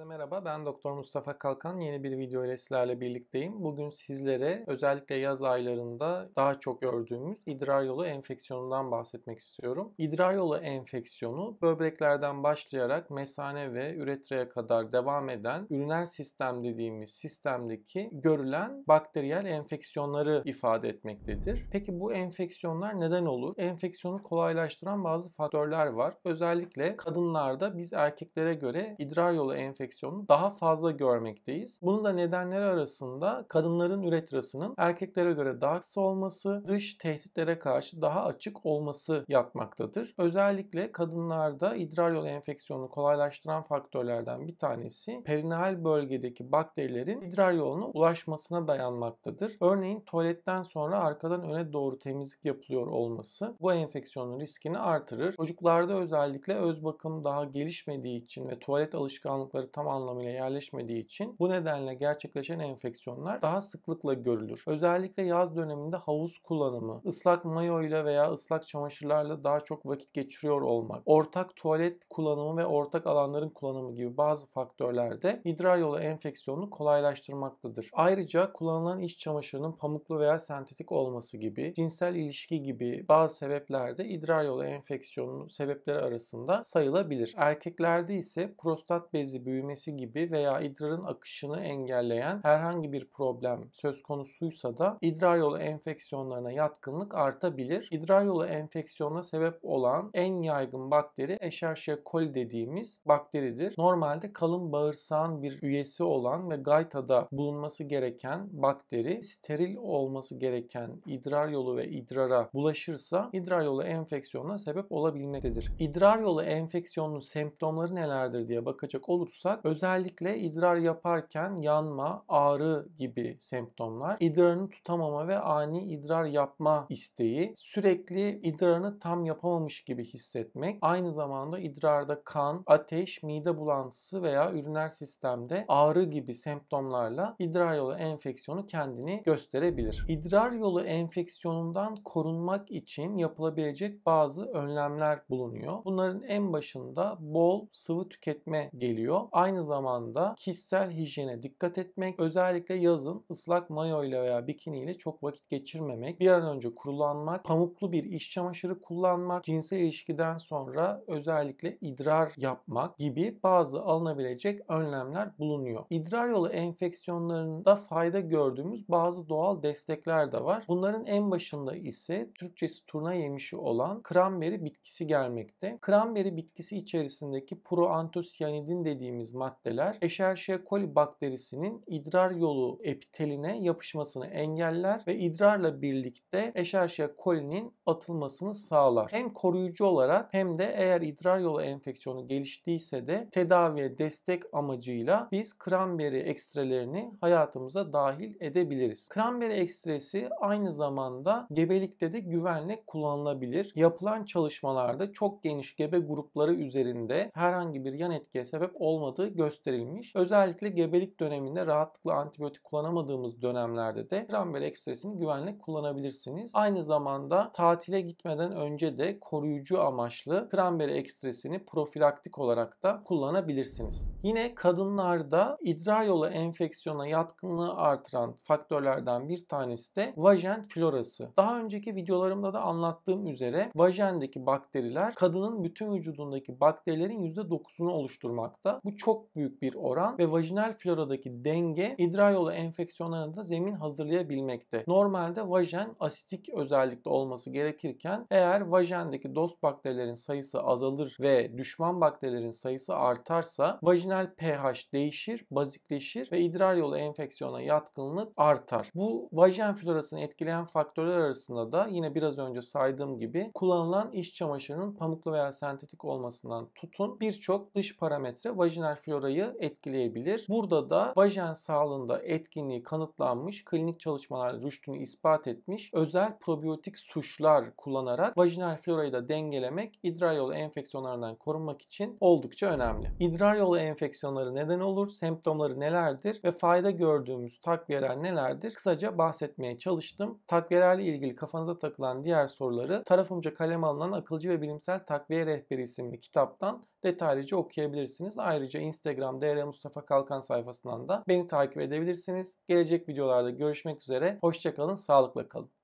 Herkese merhaba. Ben Doktor Mustafa Kalkan. Yeni bir video ile sizlerle birlikteyim. Bugün sizlere özellikle yaz aylarında daha çok gördüğümüz idrar yolu enfeksiyonundan bahsetmek istiyorum. İdrar yolu enfeksiyonu böbreklerden başlayarak mesane ve üretraya kadar devam eden üriner sistem dediğimiz sistemdeki görülen bakteriyel enfeksiyonları ifade etmektedir. Peki bu enfeksiyonlar neden olur? Enfeksiyonu kolaylaştıran bazı faktörler var. Özellikle kadınlarda biz erkeklere göre idrar yolu enfeksiyonu enfeksiyonunu daha fazla görmekteyiz. Bunun da nedenleri arasında kadınların üretrasının erkeklere göre daha kısa olması, dış tehditlere karşı daha açık olması yatmaktadır. Özellikle kadınlarda idrar yolu enfeksiyonunu kolaylaştıran faktörlerden bir tanesi perineal bölgedeki bakterilerin idrar yoluna ulaşmasına dayanmaktadır. Örneğin tuvaletten sonra arkadan öne doğru temizlik yapılıyor olması bu enfeksiyonun riskini artırır. Çocuklarda özellikle öz bakım daha gelişmediği için ve tuvalet alışkanlıkları tam tam anlamıyla yerleşmediği için bu nedenle gerçekleşen enfeksiyonlar daha sıklıkla görülür. Özellikle yaz döneminde havuz kullanımı, ıslak mayo ile veya ıslak çamaşırlarla daha çok vakit geçiriyor olmak, ortak tuvalet kullanımı ve ortak alanların kullanımı gibi bazı faktörlerde idrar yolu enfeksiyonunu kolaylaştırmaktadır. Ayrıca kullanılan iç çamaşırının pamuklu veya sentetik olması gibi, cinsel ilişki gibi bazı sebeplerde idrar yolu enfeksiyonunun sebepleri arasında sayılabilir. Erkeklerde ise prostat bezi büyüme gelmesi gibi veya idrarın akışını engelleyen herhangi bir problem söz konusuysa da idrar yolu enfeksiyonlarına yatkınlık artabilir. İdrar yolu enfeksiyonuna sebep olan en yaygın bakteri Escherichia coli dediğimiz bakteridir. Normalde kalın bağırsağın bir üyesi olan ve gaytada bulunması gereken bakteri steril olması gereken idrar yolu ve idrara bulaşırsa idrar yolu enfeksiyonuna sebep olabilmektedir. İdrar yolu enfeksiyonunun semptomları nelerdir diye bakacak olursak özellikle idrar yaparken yanma, ağrı gibi semptomlar, idrarını tutamama ve ani idrar yapma isteği, sürekli idrarını tam yapamamış gibi hissetmek, aynı zamanda idrarda kan, ateş, mide bulantısı veya üriner sistemde ağrı gibi semptomlarla idrar yolu enfeksiyonu kendini gösterebilir. İdrar yolu enfeksiyonundan korunmak için yapılabilecek bazı önlemler bulunuyor. Bunların en başında bol sıvı tüketme geliyor. Aynı Aynı zamanda kişisel hijyene dikkat etmek, özellikle yazın ıslak mayo ile veya bikini ile çok vakit geçirmemek, bir an önce kurulanmak, pamuklu bir iş çamaşırı kullanmak, cinsel ilişkiden sonra özellikle idrar yapmak gibi bazı alınabilecek önlemler bulunuyor. İdrar yolu enfeksiyonlarında fayda gördüğümüz bazı doğal destekler de var. Bunların en başında ise Türkçesi turna yemişi olan kramberi bitkisi gelmekte. Kramberi bitkisi içerisindeki proantosyanidin dediğimiz maddeler Escherichia coli bakterisinin idrar yolu epiteline yapışmasını engeller ve idrarla birlikte Escherichia coli'nin atılmasını sağlar. Hem koruyucu olarak hem de eğer idrar yolu enfeksiyonu geliştiyse de tedaviye destek amacıyla biz kranberry ekstrelerini hayatımıza dahil edebiliriz. Kranberry ekstresi aynı zamanda gebelikte de güvenle kullanılabilir. Yapılan çalışmalarda çok geniş gebe grupları üzerinde herhangi bir yan etkiye sebep olmadığı kullanılmadığı gösterilmiş. Özellikle gebelik döneminde rahatlıkla antibiyotik kullanamadığımız dönemlerde de Rambel ekstresini güvenle kullanabilirsiniz. Aynı zamanda tatile gitmeden önce de koruyucu amaçlı kramberi ekstresini profilaktik olarak da kullanabilirsiniz. Yine kadınlarda idrar yolu enfeksiyona yatkınlığı artıran faktörlerden bir tanesi de vajen florası. Daha önceki videolarımda da anlattığım üzere vajendeki bakteriler kadının bütün vücudundaki bakterilerin %9'unu oluşturmakta. Bu çok çok büyük bir oran ve vajinal floradaki denge idrar yolu enfeksiyonlarına da zemin hazırlayabilmekte. Normalde vajen asitik özellikle olması gerekirken eğer vajendeki dost bakterilerin sayısı azalır ve düşman bakterilerin sayısı artarsa vajinal pH değişir, bazikleşir ve idrar yolu enfeksiyona yatkınlık artar. Bu vajen florasını etkileyen faktörler arasında da yine biraz önce saydığım gibi kullanılan iş çamaşırının pamuklu veya sentetik olmasından tutun birçok dış parametre vajinal florayı etkileyebilir. Burada da vajen sağlığında etkinliği kanıtlanmış, klinik çalışmalar rüştünü ispat etmiş, özel probiyotik suçlar kullanarak vajinal florayı da dengelemek idrar yolu enfeksiyonlarından korunmak için oldukça önemli. İdrar yolu enfeksiyonları neden olur, semptomları nelerdir ve fayda gördüğümüz takviyeler nelerdir kısaca bahsetmeye çalıştım. Takviyelerle ilgili kafanıza takılan diğer soruları tarafımca kalem alınan Akılcı ve Bilimsel Takviye Rehberi isimli kitaptan detaylıca okuyabilirsiniz. Ayrıca Instagram DR Mustafa Kalkan sayfasından da beni takip edebilirsiniz. Gelecek videolarda görüşmek üzere. Hoşçakalın, sağlıkla kalın.